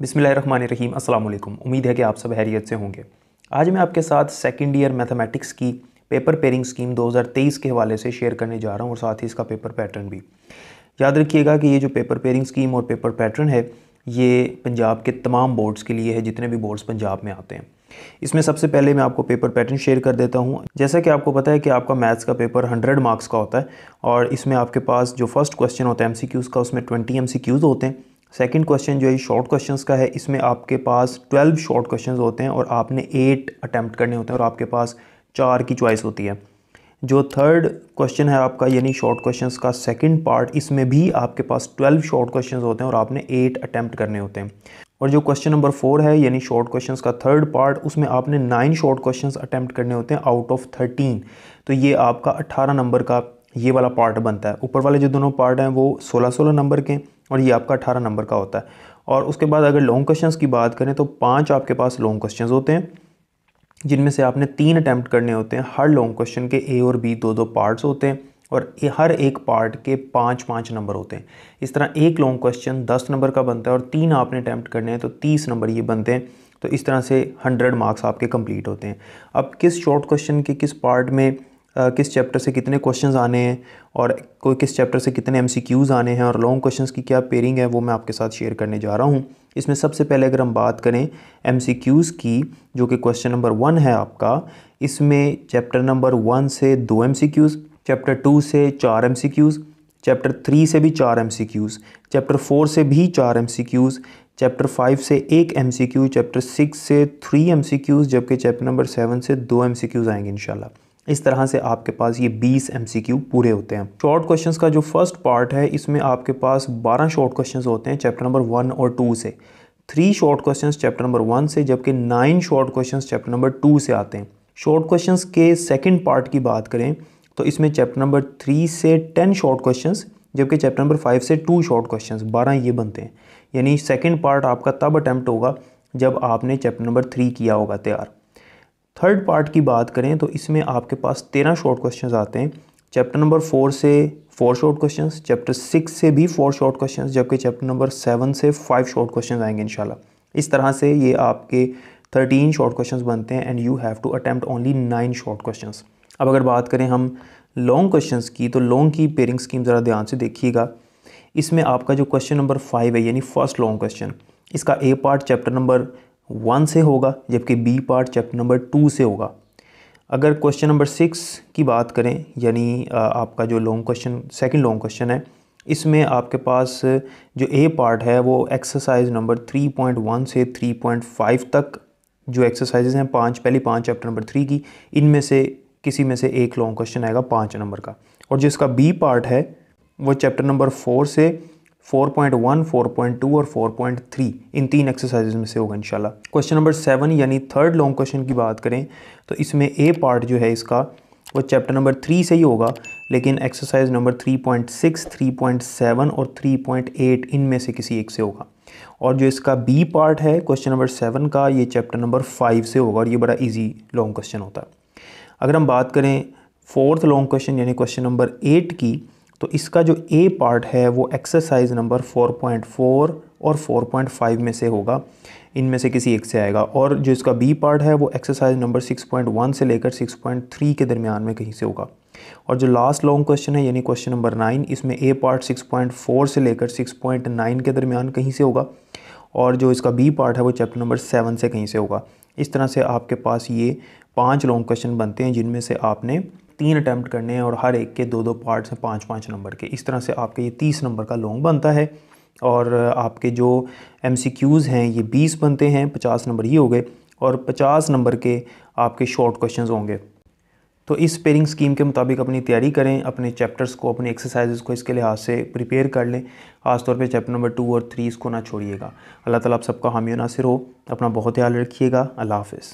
बिसमीम अस्सलाम वालेकुम उम्मीद है कि आप सब हैरियत से होंगे आज मैं आपके साथ सेकेंड ईयर मैथमेटिक्स की पेपर पेयरिंग स्कीम 2023 के हवाले से शेयर करने जा रहा हूँ और साथ ही इसका पेपर पैटर्न भी याद रखिएगा कि ये जो पेपर पेयरिंग स्कीम और पेपर पैटर्न है ये पंजाब के तमाम बोर्ड्स के लिए है जितने भी बोर्ड्स पंजाब में आते हैं इसमें सबसे पहले मैं आपको पेपर पैटर्न शेयर कर देता हूँ जैसा कि आपको पता है कि आपका मैथ्स का पेपर 100 मार्क्स का होता है और इसमें आपके पास जो फर्स्ट क्वेश्चन होता है एम का उसमें 20 एम होते हैं सेकंड क्वेश्चन जो है शॉर्ट क्वेश्चंस का है इसमें आपके पास ट्वेल्व शॉर्ट क्वेश्चंस होते हैं और आपने एट अटैम्प्ट करने होते हैं और आपके पास चार की चॉइस होती है जो थर्ड क्वेश्चन है आपका यानी शॉर्ट क्वेश्चंस का सेकंड पार्ट इसमें भी आपके पास ट्वेल्व शॉर्ट क्वेश्चंस होते हैं और आपने एट अटैम्प्ट करने होते हैं और जो क्वेश्चन नंबर फोर है यानी शॉर्ट क्वेश्चंस का थर्ड पार्ट उसमें आपने नाइन शॉर्ट क्वेश्चंस अटैम्प्ट करने होते हैं आउट ऑफ थर्टीन तो ये आपका अट्ठारह नंबर का ये वाला पार्ट बनता है ऊपर वाले जो दोनों पार्ट हैं वो सोलह सोलह नंबर के और ये आपका अठारह नंबर का होता है और उसके बाद अगर लॉन्ग क्वेश्चन की बात करें तो पाँच आपके पास लॉन्ग क्वेश्चन होते हैं जिनमें से आपने तीन अटैम्प्ट करने होते हैं हर लॉन्ग क्वेश्चन के ए और बी दो दो पार्ट्स होते हैं और हर एक पार्ट के पाँच पाँच नंबर होते हैं इस तरह एक लॉन्ग क्वेश्चन दस नंबर का बनता है और तीन आपने अटैम्प्ट करने हैं तो तीस नंबर ये बनते हैं तो इस तरह से हंड्रेड मार्क्स आपके कंप्लीट होते हैं अब किस शॉर्ट क्वेश्चन के किस पार्ट में किस चैप्टर से कितने क्वेश्चंस आने हैं और कोई किस चैप्टर से कितने एमसीक्यूज़ आने हैं और लॉन्ग क्वेश्चंस की क्या पेयरिंग है वो मैं आपके साथ शेयर करने जा रहा हूँ इसमें सबसे पहले अगर हम बात करें एमसीक्यूज़ की जो कि क्वेश्चन नंबर वन है आपका इसमें चैप्टर नंबर वन से दो एम चैप्टर टू से चार एम चैप्टर थ्री से भी चार एम चैप्टर फोर से भी चार एम चैप्टर फाइव से एक एम चैप्टर सिक्स से थ्री एम जबकि चैप्टर नंबर सेवन से दो एम आएंगे इंशाल्लाह इस तरह से आपके पास ये 20 एम पूरे होते हैं शॉर्ट क्वेश्चंस का जो फर्स्ट पार्ट है इसमें आपके पास 12 शॉर्ट क्वेश्चंस होते हैं चैप्टर नंबर वन और टू से three short questions chapter number one से जबकि nine short questions chapter number two से आते हैं शॉर्ट क्वेश्चंस के सेकंड पार्ट की बात करें तो इसमें चैप्टर नंबर थ्री से टेन शॉर्ट क्वेश्चन जबकि चैप्टर नंबर फाइव से टू शॉर्ट क्वेश्चन बारह ये बनते हैं यानी सेकेंड पार्ट आपका तब अटैम्प्ट होगा जब आपने चैप्टर नंबर थ्री किया होगा तैयार थर्ड पार्ट की बात करें तो इसमें आपके पास तेरह शॉर्ट क्वेश्चन आते हैं चैप्टर नंबर फोर से four short question chapter six से भी फोर शॉर्ट क्वेश्चन जबकि चैप्टर नंबर सेवन से फाइव शॉर्ट क्वेश्चन आएंगे इन इस तरह से ये आपके थर्टीन शॉर्ट क्वेश्चन बनते हैं and you have to attempt only nine short question अब अगर बात करें हम लॉन्ग क्वेश्चन की तो लॉन्ग की पेयरिंग स्कीम ज़रा ध्यान से देखिएगा इसमें आपका जो क्वेश्चन नंबर फाइव है यानी फर्स्ट लॉन्ग क्वेश्चन इसका A part chapter number one से होगा जबकि B part chapter number two से होगा अगर क्वेश्चन नंबर सिक्स की बात करें यानी आपका जो long question second long question है इसमें आपके पास जो ए पार्ट है वो एक्सरसाइज नंबर 3.1 से 3.5 तक जो एक्सरसाइजेज हैं पांच पहली पांच चैप्टर नंबर थ्री की इनमें से किसी में से एक लॉन्ग क्वेश्चन आएगा पाँच नंबर का और जिसका बी पार्ट है वो चैप्टर नंबर फोर से 4.1, 4.2 और 4.3 इन तीन एक्सरसाइजेज में से होगा इंशाल्लाह क्वेश्चन नंबर सेवन यानी थर्ड लॉन्ग क्वेश्चन की बात करें तो इसमें ए पार्ट जो है इसका वो चैप्टर नंबर थ्री से ही होगा लेकिन एक्सरसाइज नंबर 3.6, 3.7 और 3.8 इनमें से किसी एक से होगा और जो इसका बी पार्ट है क्वेश्चन नंबर सेवन का ये चैप्टर नंबर फाइव से होगा और ये बड़ा ईजी लॉन्ग क्वेश्चन होता है अगर हम बात करें फोर्थ लॉन्ग क्वेश्चन यानी क्वेश्चन नंबर एट की तो इसका जो ए पार्ट है वो एक्सरसाइज नंबर 4.4 और 4.5 में से होगा इनमें से किसी एक से आएगा और जो इसका बी पार्ट है वो एक्सरसाइज नंबर 6.1 से लेकर 6.3 के दरमियान में कहीं से होगा और जो लास्ट लॉन्ग क्वेश्चन है यानी क्वेश्चन नंबर नाइन इसमें ए पार्ट 6.4 से लेकर 6.9 के दरमियान कहीं से होगा और जो इसका बी पार्ट है वो चैप्टर नंबर सेवन से कहीं से होगा इस तरह से आपके पास ये पाँच लॉन्ग क्वेश्चन बनते हैं जिनमें से आपने तीन अटैम्प्ट करने हैं और हर एक के दो दो पार्ट्स हैं पाँच पाँच नंबर के इस तरह से आपके ये तीस नंबर का लॉन्ग बनता है और आपके जो एम हैं ये बीस बनते हैं पचास नंबर ये हो गए और पचास नंबर के आपके शॉर्ट क्वेश्चन होंगे तो इस पेयरिंग स्कीम के मुताबिक अपनी तैयारी करें अपने चैप्टर्स को अपने एक्सरसाइजेस को इसके लिहाज से प्रिपेयर कर लें खासतौर पे चैप्टर नंबर टू और थ्री इसको ना छोड़िएगा अल्लाह ताला आप सबका हामी नासिर हो अपना बहुत ख्याल रखिएगा अल्लाह हाफ